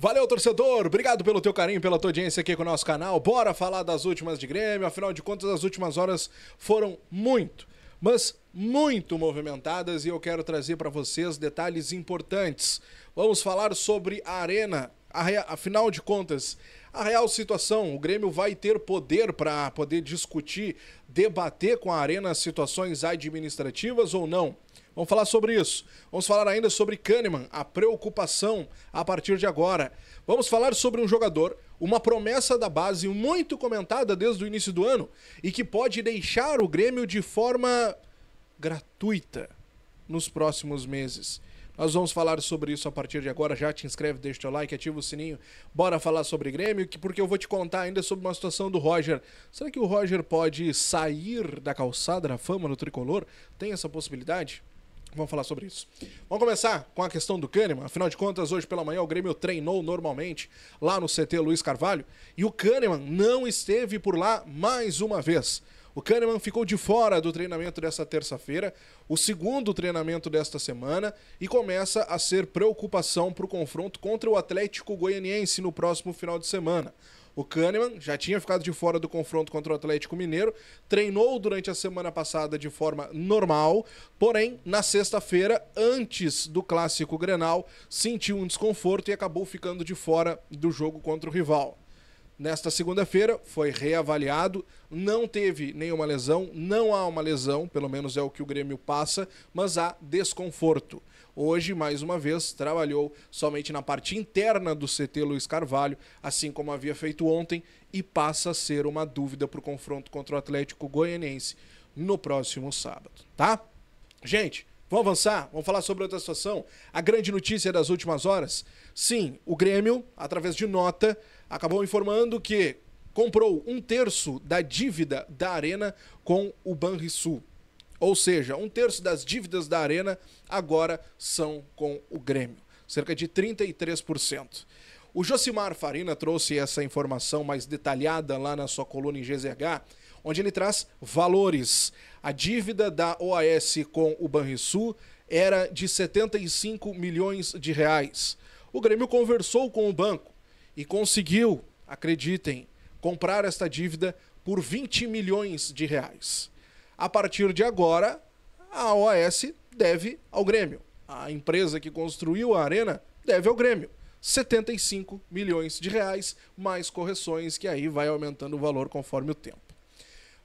Valeu, torcedor. Obrigado pelo teu carinho, pela tua audiência aqui com o nosso canal. Bora falar das últimas de Grêmio. Afinal de contas, as últimas horas foram muito, mas muito movimentadas e eu quero trazer para vocês detalhes importantes. Vamos falar sobre a Arena. Afinal de contas, a real situação. O Grêmio vai ter poder para poder discutir, debater com a Arena situações administrativas ou não. Vamos falar sobre isso. Vamos falar ainda sobre Kahneman, a preocupação a partir de agora. Vamos falar sobre um jogador, uma promessa da base muito comentada desde o início do ano e que pode deixar o Grêmio de forma gratuita nos próximos meses. Nós vamos falar sobre isso a partir de agora. Já te inscreve, deixa teu like, ativa o sininho. Bora falar sobre Grêmio, porque eu vou te contar ainda sobre uma situação do Roger. Será que o Roger pode sair da calçada da fama no tricolor? Tem essa possibilidade? Vamos falar sobre isso. Vamos começar com a questão do Kahneman. Afinal de contas, hoje pela manhã o Grêmio treinou normalmente lá no CT Luiz Carvalho e o Kahneman não esteve por lá mais uma vez. O Kahneman ficou de fora do treinamento desta terça-feira, o segundo treinamento desta semana, e começa a ser preocupação para o confronto contra o Atlético Goianiense no próximo final de semana. O Kahneman já tinha ficado de fora do confronto contra o Atlético Mineiro, treinou durante a semana passada de forma normal, porém, na sexta-feira, antes do clássico Grenal, sentiu um desconforto e acabou ficando de fora do jogo contra o rival. Nesta segunda-feira foi reavaliado, não teve nenhuma lesão, não há uma lesão, pelo menos é o que o Grêmio passa, mas há desconforto. Hoje, mais uma vez, trabalhou somente na parte interna do CT Luiz Carvalho, assim como havia feito ontem, e passa a ser uma dúvida para o confronto contra o Atlético Goianiense no próximo sábado, tá? Gente, vamos avançar? Vamos falar sobre outra situação? A grande notícia das últimas horas? Sim, o Grêmio, através de nota, acabou informando que comprou um terço da dívida da Arena com o Banrisul. Ou seja, um terço das dívidas da Arena agora são com o Grêmio, cerca de 33%. O Josimar Farina trouxe essa informação mais detalhada lá na sua coluna em GZH, onde ele traz valores. A dívida da OAS com o Banrisul era de 75 milhões de reais. O Grêmio conversou com o banco e conseguiu, acreditem, comprar esta dívida por 20 milhões de reais. A partir de agora, a OAS deve ao Grêmio. A empresa que construiu a arena deve ao Grêmio. 75 milhões de reais, mais correções, que aí vai aumentando o valor conforme o tempo.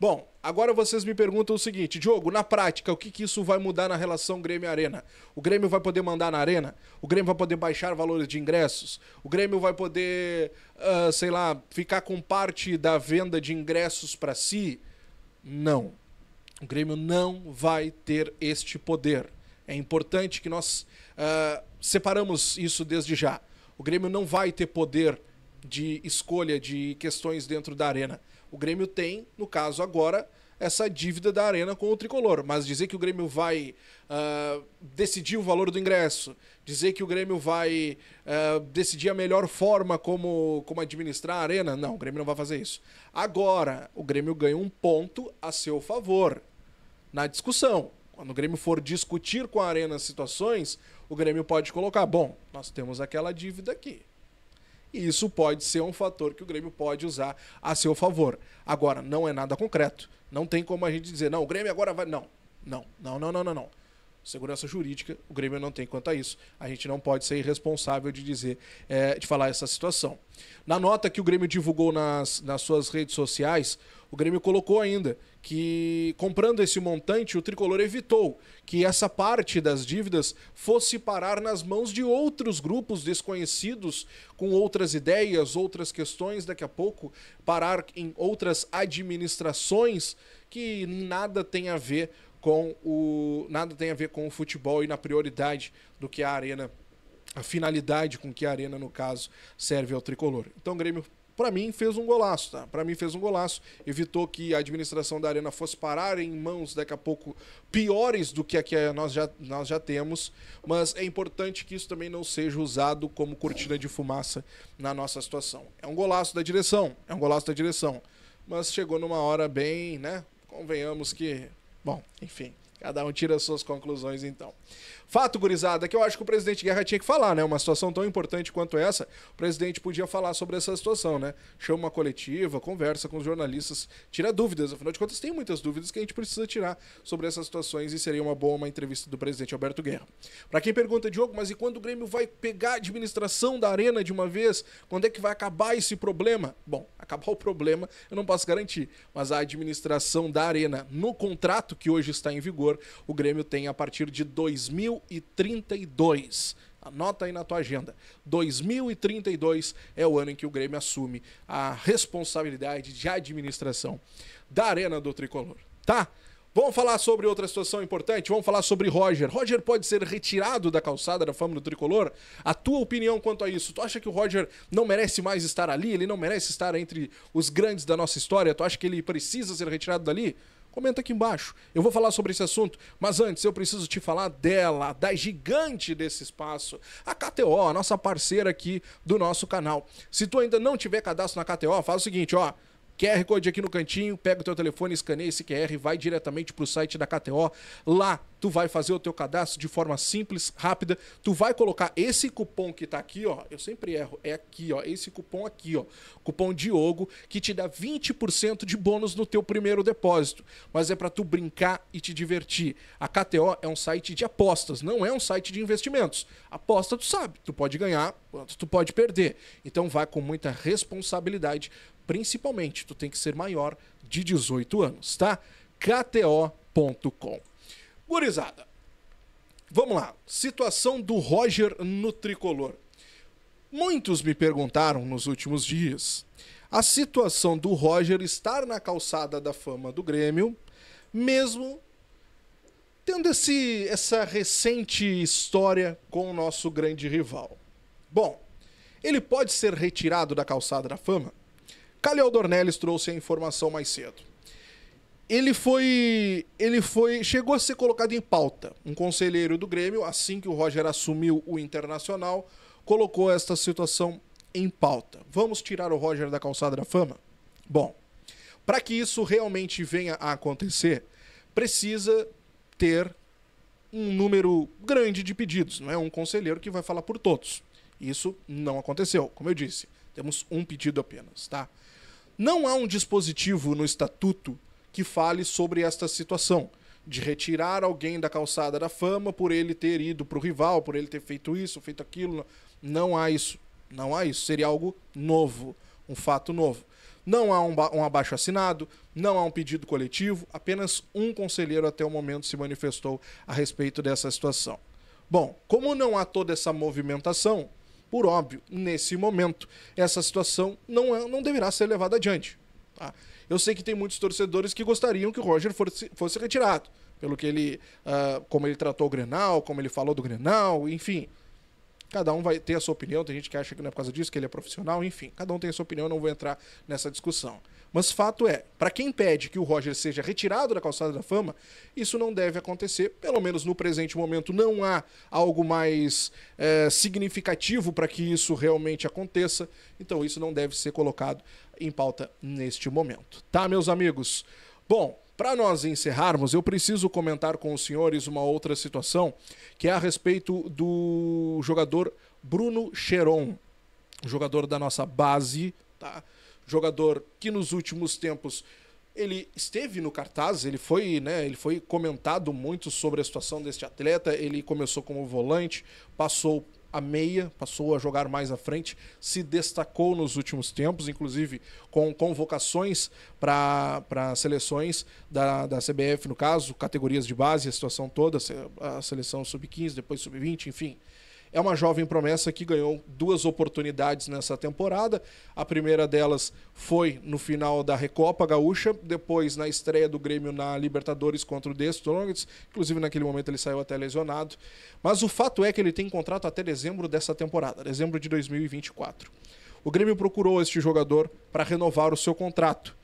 Bom, agora vocês me perguntam o seguinte, Diogo, na prática, o que, que isso vai mudar na relação Grêmio-Arena? O Grêmio vai poder mandar na Arena? O Grêmio vai poder baixar valores de ingressos? O Grêmio vai poder, uh, sei lá, ficar com parte da venda de ingressos para si? Não. O Grêmio não vai ter este poder. É importante que nós uh, separamos isso desde já. O Grêmio não vai ter poder de escolha de questões dentro da arena. O Grêmio tem, no caso agora, essa dívida da arena com o tricolor. Mas dizer que o Grêmio vai uh, decidir o valor do ingresso, dizer que o Grêmio vai uh, decidir a melhor forma como, como administrar a arena, não, o Grêmio não vai fazer isso. Agora, o Grêmio ganha um ponto a seu favor na discussão. Quando o Grêmio for discutir com a arena as situações, o Grêmio pode colocar: bom, nós temos aquela dívida aqui. E isso pode ser um fator que o Grêmio pode usar a seu favor. Agora, não é nada concreto. Não tem como a gente dizer, não, o Grêmio agora vai. Não, não, não, não, não, não. não. Segurança jurídica, o Grêmio não tem quanto a isso. A gente não pode ser irresponsável de dizer, é, de falar essa situação. Na nota que o Grêmio divulgou nas, nas suas redes sociais, o Grêmio colocou ainda que, comprando esse montante, o tricolor evitou que essa parte das dívidas fosse parar nas mãos de outros grupos desconhecidos, com outras ideias, outras questões, daqui a pouco parar em outras administrações que nada tem a ver com o. Nada tem a ver com o futebol e na prioridade do que a arena, a finalidade com que a arena, no caso, serve ao tricolor. Então o Grêmio para mim fez um golaço, tá? Para mim fez um golaço, evitou que a administração da arena fosse parar em mãos daqui a pouco piores do que a que nós já, nós já temos, mas é importante que isso também não seja usado como cortina de fumaça na nossa situação. É um golaço da direção, é um golaço da direção, mas chegou numa hora bem, né? Convenhamos que Bom, enfim, cada um tira suas conclusões então. Fato, gurizada, é que eu acho que o presidente Guerra tinha que falar, né? Uma situação tão importante quanto essa, o presidente podia falar sobre essa situação, né? Chama uma coletiva, conversa com os jornalistas, tira dúvidas. Afinal de contas, tem muitas dúvidas que a gente precisa tirar sobre essas situações e seria uma boa uma entrevista do presidente Alberto Guerra. Para quem pergunta, Diogo, mas e quando o Grêmio vai pegar a administração da arena de uma vez? Quando é que vai acabar esse problema? Bom, acabar o problema eu não posso garantir, mas a administração da arena no contrato que hoje está em vigor, o Grêmio tem a partir de 2000 2032. Anota aí na tua agenda. 2032 é o ano em que o Grêmio assume a responsabilidade de administração da Arena do Tricolor, tá? Vamos falar sobre outra situação importante? Vamos falar sobre Roger. Roger pode ser retirado da calçada da fama do tricolor? A tua opinião quanto a isso? Tu acha que o Roger não merece mais estar ali? Ele não merece estar entre os grandes da nossa história? Tu acha que ele precisa ser retirado dali? Comenta aqui embaixo. Eu vou falar sobre esse assunto, mas antes eu preciso te falar dela, da gigante desse espaço, a KTO, a nossa parceira aqui do nosso canal. Se tu ainda não tiver cadastro na KTO, faz o seguinte, ó. QR Code aqui no cantinho, pega o teu telefone, escaneia esse QR e vai diretamente para o site da KTO. Lá tu vai fazer o teu cadastro de forma simples, rápida, tu vai colocar esse cupom que está aqui, ó, eu sempre erro, é aqui, ó, esse cupom aqui, ó, cupom Diogo, que te dá 20% de bônus no teu primeiro depósito, mas é para tu brincar e te divertir. A KTO é um site de apostas, não é um site de investimentos. Aposta tu sabe, tu pode ganhar, quanto tu pode perder. Então vai com muita responsabilidade, principalmente tu tem que ser maior de 18 anos, tá? KTO.com Gurizada, vamos lá. Situação do Roger no tricolor. Muitos me perguntaram nos últimos dias a situação do Roger estar na calçada da fama do Grêmio, mesmo tendo esse, essa recente história com o nosso grande rival. Bom, ele pode ser retirado da calçada da fama? Calil Dornelles trouxe a informação mais cedo ele foi. Ele foi. Chegou a ser colocado em pauta. Um conselheiro do Grêmio, assim que o Roger assumiu o Internacional, colocou esta situação em pauta. Vamos tirar o Roger da calçada da fama? Bom, para que isso realmente venha a acontecer, precisa ter um número grande de pedidos, não é um conselheiro que vai falar por todos. Isso não aconteceu, como eu disse. Temos um pedido apenas, tá? Não há um dispositivo no estatuto que fale sobre esta situação de retirar alguém da calçada da fama por ele ter ido para o rival, por ele ter feito isso, feito aquilo. Não há isso. Não há isso. Seria algo novo, um fato novo. Não há um, um abaixo assinado, não há um pedido coletivo, apenas um conselheiro até o momento se manifestou a respeito dessa situação. Bom, como não há toda essa movimentação, por óbvio, nesse momento, essa situação não, é, não deverá ser levada adiante. Tá? Eu sei que tem muitos torcedores que gostariam que o Roger fosse, fosse retirado, pelo que ele, uh, como ele tratou o Grenal, como ele falou do Grenal, enfim. Cada um vai ter a sua opinião, tem gente que acha que não é por causa disso, que ele é profissional, enfim. Cada um tem a sua opinião, eu não vou entrar nessa discussão. Mas fato é, para quem pede que o Roger seja retirado da calçada da fama, isso não deve acontecer. Pelo menos no presente momento não há algo mais é, significativo para que isso realmente aconteça. Então isso não deve ser colocado em pauta neste momento. Tá, meus amigos? Bom, para nós encerrarmos, eu preciso comentar com os senhores uma outra situação, que é a respeito do jogador Bruno Cheron, jogador da nossa base, tá? jogador que nos últimos tempos ele esteve no cartaz, ele foi, né, ele foi comentado muito sobre a situação deste atleta. Ele começou como volante, passou a meia, passou a jogar mais à frente, se destacou nos últimos tempos, inclusive com convocações para seleções da, da CBF, no caso, categorias de base, a situação toda, a seleção sub-15, depois sub-20, enfim. É uma jovem promessa que ganhou duas oportunidades nessa temporada. A primeira delas foi no final da Recopa Gaúcha, depois na estreia do Grêmio na Libertadores contra o The Strongest. Inclusive, naquele momento ele saiu até lesionado. Mas o fato é que ele tem contrato até dezembro dessa temporada, dezembro de 2024. O Grêmio procurou este jogador para renovar o seu contrato.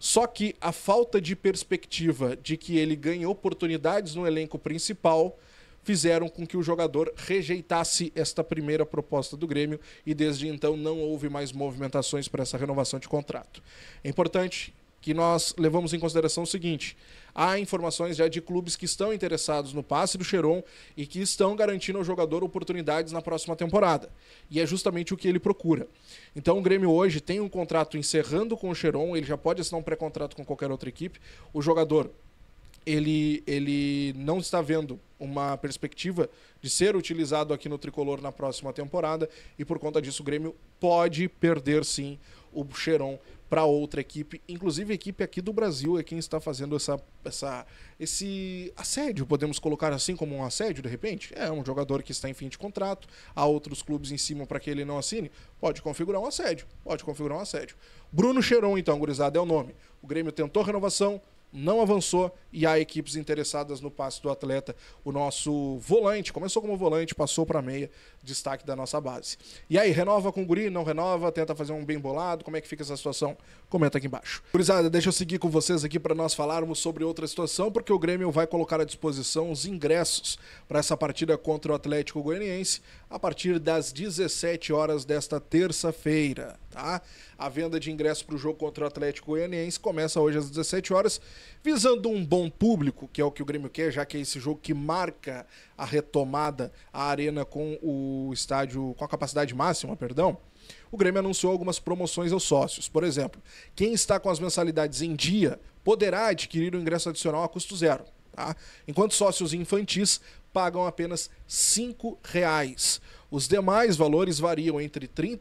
Só que a falta de perspectiva de que ele ganhe oportunidades no elenco principal fizeram com que o jogador rejeitasse esta primeira proposta do Grêmio e desde então não houve mais movimentações para essa renovação de contrato. É importante que nós levamos em consideração o seguinte: há informações já de clubes que estão interessados no passe do Cheron e que estão garantindo ao jogador oportunidades na próxima temporada. E é justamente o que ele procura. Então o Grêmio hoje tem um contrato encerrando com o Cheron, ele já pode assinar um pré-contrato com qualquer outra equipe. O jogador ele, ele não está vendo uma perspectiva de ser utilizado aqui no tricolor na próxima temporada e por conta disso o Grêmio pode perder sim o Cheiron para outra equipe, inclusive a equipe aqui do Brasil é quem está fazendo essa, essa, esse assédio, podemos colocar assim como um assédio de repente? É um jogador que está em fim de contrato, há outros clubes em cima para que ele não assine, pode configurar um assédio, pode configurar um assédio. Bruno Cheron então, gurizada, é o nome. O Grêmio tentou renovação, não avançou e há equipes interessadas no passe do atleta. O nosso volante, começou como volante, passou para meia, destaque da nossa base. E aí, renova com o guri, não renova, tenta fazer um bem bolado, como é que fica essa situação? Comenta aqui embaixo. Curizada, deixa eu seguir com vocês aqui para nós falarmos sobre outra situação, porque o Grêmio vai colocar à disposição os ingressos para essa partida contra o Atlético Goianiense a partir das 17 horas desta terça-feira, tá? A venda de ingressos para o jogo contra o Atlético Goianiense começa hoje às 17 horas visando um bom público, que é o que o Grêmio quer, já que é esse jogo que marca a retomada à arena com o estádio com a capacidade máxima, perdão. O Grêmio anunciou algumas promoções aos sócios. Por exemplo, quem está com as mensalidades em dia poderá adquirir o um ingresso adicional a custo zero. Tá? Enquanto sócios infantis pagam apenas R$ reais. Os demais valores variam entre R$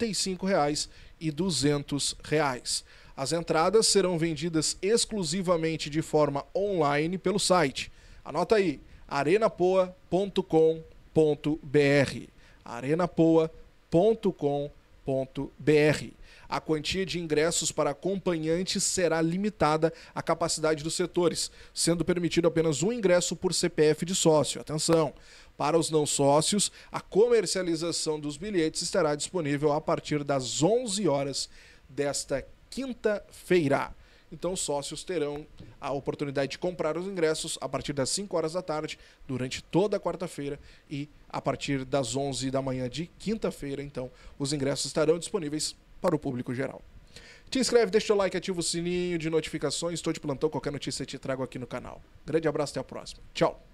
reais e R$ reais. As entradas serão vendidas exclusivamente de forma online pelo site. Anota aí, arenapoa.com.br. arenapoa.com.br. A quantia de ingressos para acompanhantes será limitada à capacidade dos setores, sendo permitido apenas um ingresso por CPF de sócio. Atenção! Para os não sócios, a comercialização dos bilhetes estará disponível a partir das 11 horas desta quinta-feira. Então, os sócios terão a oportunidade de comprar os ingressos a partir das 5 horas da tarde, durante toda a quarta-feira e a partir das 11 da manhã de quinta-feira. Então, os ingressos estarão disponíveis para o público geral. Te inscreve, deixa o like, ativa o sininho de notificações. Estou de plantão, qualquer notícia te trago aqui no canal. Grande abraço, até a próxima. Tchau.